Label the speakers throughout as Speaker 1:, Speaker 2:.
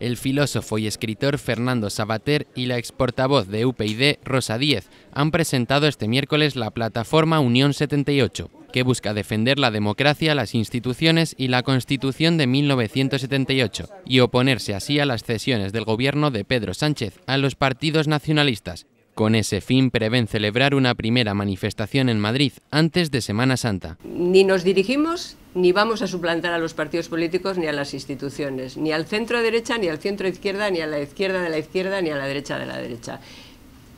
Speaker 1: el filósofo y escritor Fernando Sabater y la exportavoz de UPyD, Rosa Díez, han presentado este miércoles la plataforma Unión 78, que busca defender la democracia, las instituciones y la Constitución de 1978, y oponerse así a las cesiones del gobierno de Pedro Sánchez a los partidos nacionalistas. Con ese fin prevén celebrar una primera manifestación en Madrid antes de Semana Santa.
Speaker 2: Ni nos dirigimos ni vamos a suplantar a los partidos políticos ni a las instituciones, ni al centro derecha, ni al centro izquierda, ni a la izquierda de la izquierda, ni a la derecha de la derecha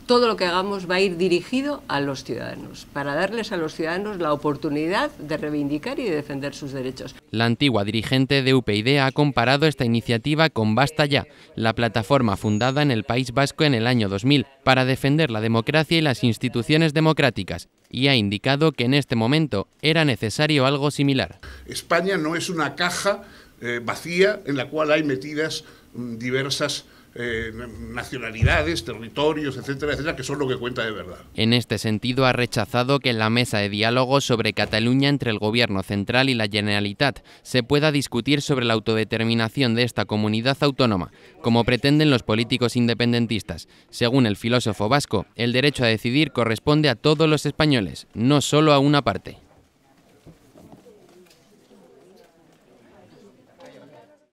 Speaker 2: todo lo que hagamos va a ir dirigido a los ciudadanos, para darles a los ciudadanos la oportunidad de reivindicar y defender sus derechos.
Speaker 1: La antigua dirigente de UPyD ha comparado esta iniciativa con Basta Ya, la plataforma fundada en el País Vasco en el año 2000 para defender la democracia y las instituciones democráticas, y ha indicado que en este momento era necesario algo similar.
Speaker 3: España no es una caja eh, vacía en la cual hay metidas diversas eh, nacionalidades, territorios, etcétera, etcétera, que son lo que cuenta de verdad.
Speaker 1: En este sentido, ha rechazado que en la mesa de diálogo sobre Cataluña entre el Gobierno central y la Generalitat se pueda discutir sobre la autodeterminación de esta comunidad autónoma, como pretenden los políticos independentistas. Según el filósofo vasco, el derecho a decidir corresponde a todos los españoles, no solo a una parte.